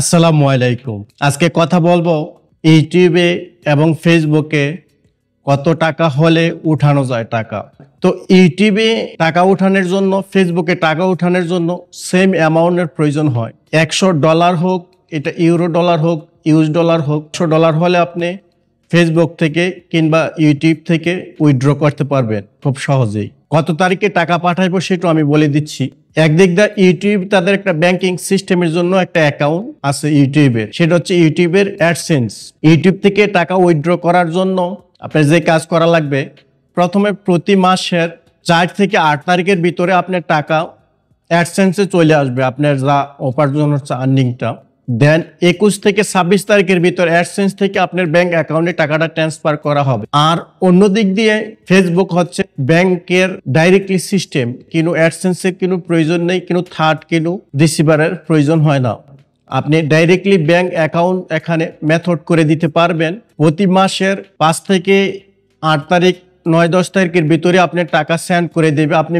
আসসালামু আলাইকুম আজকে কথা বলবো ইউটিউবে এবং ফেসবুকে কত টাকা হলে উঠানো যায় টাকা তো ইউটিউবে টাকা উঠানোর জন্য ফেসবুকে টাকা উঠানোর জন্য সেম অ্যামাউন্টের প্রয়োজন হয় একশো ডলার হোক এটা ইউরো ডলার হোক ইউএস ডলার হোক একশো ডলার হলে আপনি ফেসবুক থেকে কিংবা ইউটিউব থেকে উইথড্র করতে পারবেন খুব সহজেই কত তারিখে টাকা পাঠাইবো সেটা আমি বলে দিচ্ছি একদিক দা ইউটিউব তাদের একটা ব্যাংকিং সিস্টেমের জন্য একটা অ্যাকাউন্ট আছে ইউটিউবের সেটা হচ্ছে ইউটিউবের অ্যাডসেন্স ইউটিউব থেকে টাকা উইথড্র করার জন্য আপনার যে কাজ করা লাগবে প্রথমে প্রতি মাসের চার থেকে আট তারিখের ভিতরে আপনার টাকা অ্যাডসেন্সে চলে আসবে আপনার যা উপার্জন হচ্ছে আর্নিংটা দেন একুশ থেকে ছাব্বিশ তারিখের ভিতর অ্যাডসেন্স থেকে আপনার ব্যাংক অ্যাকাউন্টে টাকাটা ট্রান্সফার করা হবে আর অন্য দিক দিয়ে ফেসবুক হচ্ছে ব্যাংকের ডাইরেক্টলি সিস্টেম কিন্তু অ্যাডসেন্সের কোনো প্রয়োজন নেই কিন্তু থার্ড কিন্তু রিসিভারের প্রয়োজন হয় না আপনি ডাইরেক্টলি ব্যাংক অ্যাকাউন্ট এখানে মেথড করে দিতে পারবেন প্রতি মাসের পাঁচ থেকে আট তারিখ নয় দশ তারিখের ভিতরে আপনি টাকা সেন্ড করে দেবে আপনি